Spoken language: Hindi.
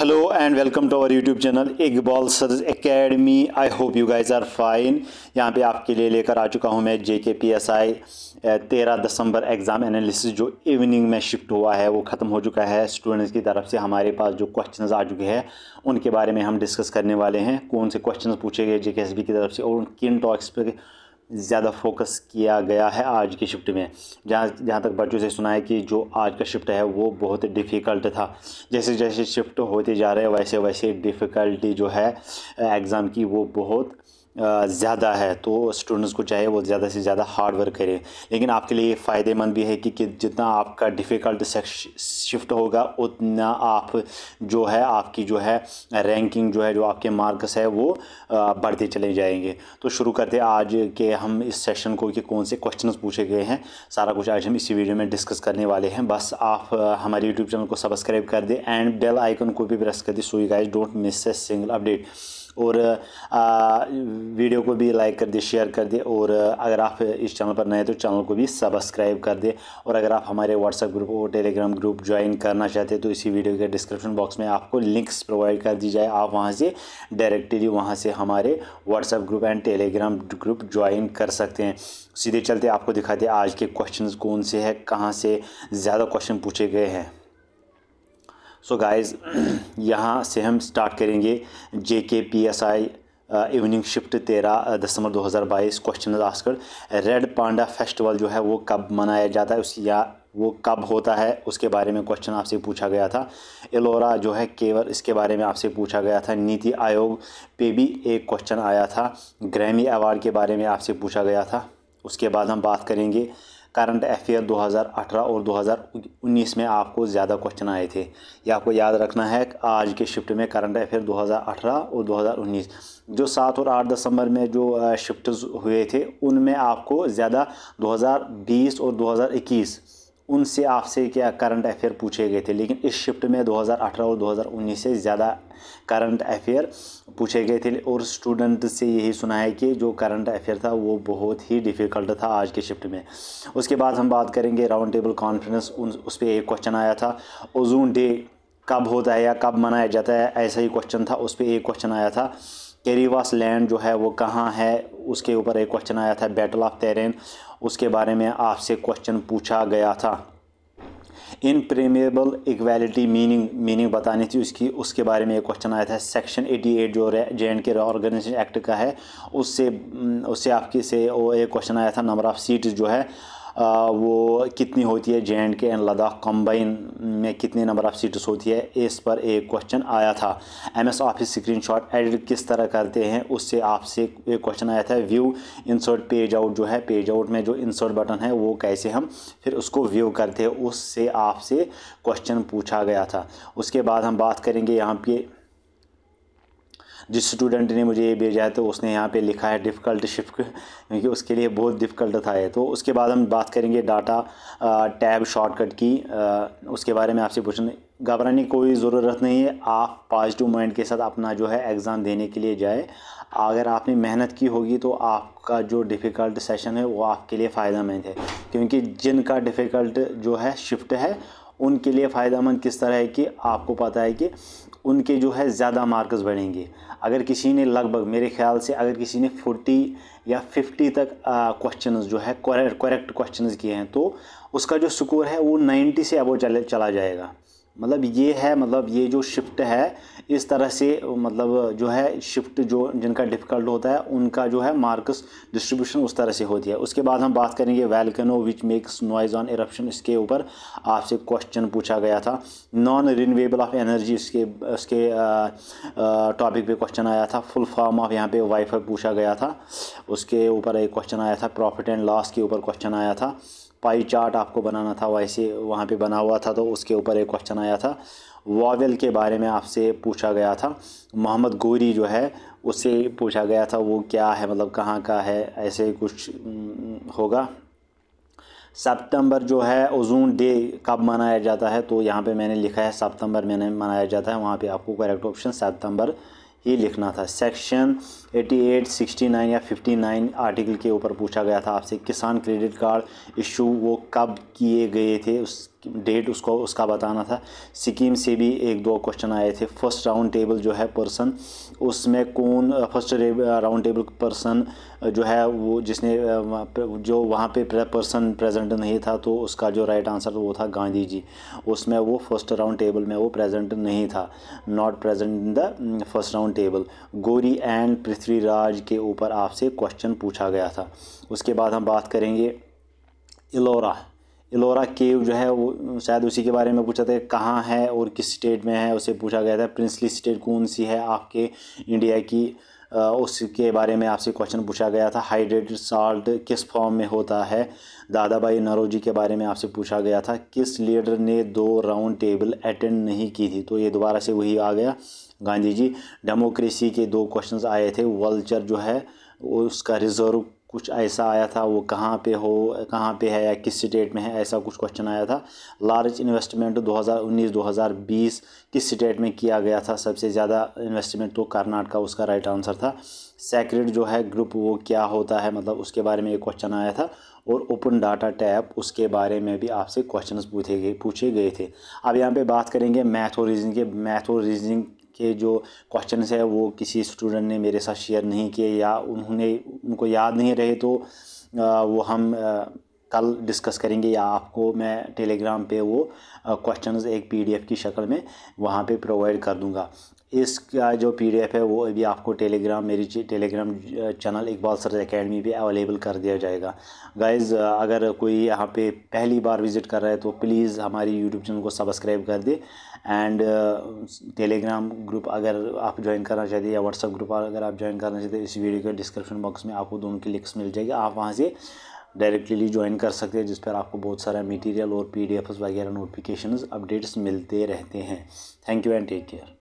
hello and welcome to our YouTube channel iqbal sir academy I hope you guys are fine यहाँ पे आपके लिए लेकर आ चुका हूँ मैं जे के पी एस आई तेरह दिसंबर एग्ज़ाम एनालिसिस जो इवनिंग में शिफ्ट हुआ है वो ख़त्म हो चुका है स्टूडेंट्स की तरफ से हमारे पास जो क्वेश्चन आ चुके हैं उनके बारे में हम डिस्कस करने वाले हैं कौन से क्वेश्चन पूछे गए जे एस बी की तरफ से और किन टॉक्स पर ज़्यादा फोकस किया गया है आज की शिफ्ट में जहाँ जहाँ तक बच्चों से सुना है कि जो आज का शिफ्ट है वो बहुत डिफ़िकल्ट था जैसे जैसे शिफ्ट होते जा रहे हैं वैसे वैसे डिफ़िकल्टी जो है एग्ज़ाम की वो बहुत ज़्यादा है तो स्टूडेंट्स को चाहिए वो ज़्यादा से ज़्यादा हार्ड वर्क करें लेकिन आपके लिए फ़ायदेमंद भी है कि, कि जितना आपका डिफ़िकल्ट शिफ्ट होगा उतना आप जो है आपकी जो है रैंकिंग जो है जो आपके मार्क्स है वो बढ़ते चले जाएंगे तो शुरू करते आज के हम इस सेशन को कि कौन से क्वेश्चन पूछे गए हैं सारा कुछ आज हम इसी वीडियो में डिस्कस करने वाले हैं बस आप हमारे यूट्यूब चैनल को सब्सक्राइब कर दें एंड बेल आइकन को भी प्रेस कर दें so you guys don't miss a single update और आ, वीडियो को भी लाइक कर दे शेयर कर दे और अगर आप इस चैनल पर नए तो चैनल को भी सब्सक्राइब कर दे और अगर आप हमारे व्हाट्सएप ग्रुप और टेलीग्राम ग्रुप ज्वाइन करना चाहते हैं तो इसी वीडियो के डिस्क्रिप्शन बॉक्स में आपको लिंक्स प्रोवाइड कर दी जाए आप वहाँ से डायरेक्टली वहाँ से हमारे WhatsApp group and Telegram group join कर सकते हैं सीधे चलते आपको दिखाते आज के क्वेश्चन कौन से हैं कहाँ से ज़्यादा क्वेश्चन पूछे गए हैं सो गाइस यहाँ से हम स्टार्ट करेंगे J K P S I evening shift तेरह uh, दिसंबर 2022 क्वेश्चन आस्कर रेड पांडा फेस्टिवल जो है वो कब मनाया जाता है उस या वो कब होता है उसके बारे में क्वेश्चन आपसे पूछा गया था एलोरा जो है केवर इसके बारे में आपसे पूछा गया था नीति आयोग पे भी एक क्वेश्चन आया था ग्रैमी अवार्ड के बारे में आपसे पूछा गया था उसके बाद हम बात करेंगे करंट अफेयर 2018 और 2019 में आपको ज़्यादा क्वेश्चन आए थे ये आपको याद रखना है आज के शिफ्ट में करंट अफेयर 2018 और 2019 जो सात और आठ दिसंबर में जो शिफ्ट हुए थे उनमें आपको ज़्यादा 2020 और 2021 उनसे आपसे क्या करंट अफेयर पूछे गए थे लेकिन इस शिफ्ट में 2018 और 2019 से ज़्यादा करंट अफेयर पूछे गए थे और स्टूडेंट से यही सुना है कि जो करंट अफेयर था वो बहुत ही डिफ़िकल्ट था आज के शिफ्ट में उसके बाद हम बात करेंगे राउंड टेबल कॉन्फ्रेंस उन उस पर एक क्वेश्चन आया था ओजून डे कब होता है या कब मनाया जाता है ऐसा ही क्वेश्चन था उस पर एक क्वेश्चन आया था केरीवास लैंड जो है वो कहाँ है उसके ऊपर एक क्वेश्चन आया था बैटल ऑफ तेरेन उसके बारे में आपसे क्वेश्चन पूछा गया था in preamble equality meaning meaning बतानी थी उसकी उसके बारे में एक क्वेश्चन आया था सेक्शन 88 जो J and K organisation act का है उससे उससे आपकी से वो एक क्वेश्चन आया था नंबर ऑफ़ सीट्स जो है वो कितनी होती है J and K and Ladakh combine में कितने नंबर ऑफ़ सीट्स होती है इस पर एक क्वेश्चन आया था M S office screenshot edit किस तरह करते हैं उससे आपसे एक क्वेश्चन आया था व्यू इंसर्ट पेज आउट जो है पेज आउट में जो इंसर्ट बटन है वो कैसे हम फिर उसको व्यू करते हैं उससे आपसे क्वेश्चन पूछा गया था उसके बाद हम बात करेंगे यहाँ पे जिस स्टूडेंट ने मुझे ये भेजा है तो उसने यहाँ पे लिखा है डिफ़िकल्ट शिफ्ट क्योंकि उसके लिए बहुत डिफ़िकल्ट था ये तो उसके बाद हम बात करेंगे डाटा टैब शॉर्टकट की उसके बारे में आपसे पूछने घबराने की कोई ज़रूरत नहीं है आप पॉजिटिव माइंड के साथ अपना जो है एग्ज़ाम देने के लिए जाए अगर आपने मेहनत की होगी तो आपका जो डिफ़िकल्ट सेशन है वो आपके लिए फ़ायदेमंद है क्योंकि जिनका डिफ़िकल्ट जो है शिफ्ट है उनके लिए फ़ायदेमंद किस तरह है कि आपको पता है कि उनके जो है ज़्यादा मार्क्स बढ़ेंगे अगर किसी ने लगभग मेरे ख्याल से अगर किसी ने फोर्टी या फिफ्टी तक क्वेश्चंस जो है करेक्ट क्वेश्चंस किए हैं तो उसका जो स्कोर है वो नाइन्टी से अबो चले चला जाएगा मतलब ये है मतलब ये जो शिफ्ट है इस तरह से मतलब जो है शिफ्ट जो जिनका डिफ़िकल्ट होता है उनका जो है मार्क्स डिस्ट्रीब्यूशन उस तरह से होती है उसके बाद हम बात करेंगे volcano which makes noise on eruption इसके ऊपर आपसे क्वेश्चन पूछा गया था नॉन रिन्यूएबल ऑफ एनर्जी इसके इसके टॉपिक पे क्वेश्चन आया था फुल फॉर्म ऑफ यहाँ पे वाईफाई पूछा गया था उसके ऊपर एक क्वेश्चन आया था प्रॉफिट एंड लॉस के ऊपर क्वेश्चन आया था पाई चार्ट आपको बनाना था वैसे वहाँ पे बना हुआ था तो उसके ऊपर एक क्वेश्चन आया था वावेल के बारे में आपसे पूछा गया था मोहम्मद गोरी जो है उससे पूछा गया था वो क्या है मतलब कहाँ का है ऐसे कुछ होगा सितंबर जो है ओजून डे कब मनाया जाता है तो यहाँ पे मैंने लिखा है सितंबर मैंने मनाया जाता है वहाँ पे आपको करेक्ट ऑप्शन सितंबर ही लिखना था सेक्शन 88, 69 या 59 आर्टिकल के ऊपर पूछा गया था आपसे किसान क्रेडिट कार्ड इशू वो कब किए गए थे उस डेट उसको उसका बताना था सिक्किम से भी एक दो क्वेश्चन आए थे फर्स्ट राउंड टेबल जो है पर्सन उसमें कौन फर्स्ट राउंड टेबल पर्सन जो है वो जिसने जो वहाँ पे पर्सन प्रेजेंट नहीं था तो उसका जो राइट आंसर वो था गांधी जी उसमें वो फर्स्ट राउंड टेबल में वो प्रेजेंट नहीं था not present in the first round table Ghori and Prithviraj के ऊपर आपसे क्वेश्चन पूछा गया था उसके बाद हम बात करेंगे इलोरा एलोरा केव जो है वो शायद उसी के बारे में पूछा था कहाँ है और किस स्टेट में है उसे पूछा गया था प्रिंसली स्टेट कौन सी है आपके इंडिया की उसके बारे में आपसे क्वेश्चन पूछा गया था हाइड्रेटेड साल्ट किस फॉर्म में होता है दादा भाई नरोजी के बारे में आपसे पूछा गया था किस लीडर ने दो राउंड टेबल अटेंड नहीं की थी तो ये दोबारा से वही आ गया गांधी जी डेमोक्रेसी के दो क्वेश्चंस आए थे वल्चर जो है उसका रिजर्व कुछ ऐसा आया था वो कहाँ पे हो कहाँ पे है या किस स्टेट में है ऐसा कुछ क्वेश्चन आया था लार्ज इन्वेस्टमेंट 2019-2020 किस स्टेट में किया गया था सबसे ज़्यादा इन्वेस्टमेंट तो कर्नाटका उसका राइट आंसर था सेक्रेट जो है ग्रुप वो क्या होता है मतलब उसके बारे में एक क्वेश्चन आया था और ओपन डाटा टैप उसके बारे में भी आपसे क्वेश्चन पूछे गए पूछे गए थे अब यहाँ पर बात करेंगे मैथ और रीजनिंग के मैथ और रीजनिंग के जो क्वेश्चन है वो किसी स्टूडेंट ने मेरे साथ शेयर नहीं किए या उन्होंने उनको याद नहीं रहे तो वो हम कल डिस्कस करेंगे या आपको मैं टेलीग्राम पे वो क्वेश्चंस एक पीडीएफ की शक्ल में वहाँ पे प्रोवाइड कर दूँगा इसका जो पीडीएफ है वो अभी आपको टेलीग्राम मेरी Telegram channel Iqbal sir academy पे अवेलेबल कर दिया जाएगा गाइज़ अगर कोई यहाँ पे पहली बार विज़िट कर रहा है तो प्लीज़ हमारी यूट्यूब चैनल को सब्सक्राइब कर दे एंड टेलीग्राम ग्रुप अगर आप ज्वाइन करना चाहते हैं या व्हाट्सअप ग्रुप अगर आप ज्वाइन करना चाहते हैं इस वीडियो के डिस्क्रिप्शन बॉक्स में आपको दोनों की लिंक्स मिल जाएगी आप वहाँ से डायरेक्टली ज्वाइन कर सकते हैं जिस पर आपको बहुत सारा मटेरियल और पी वगैरह नोटिफिकेशंस अपडेट्स मिलते रहते हैं thank you and take care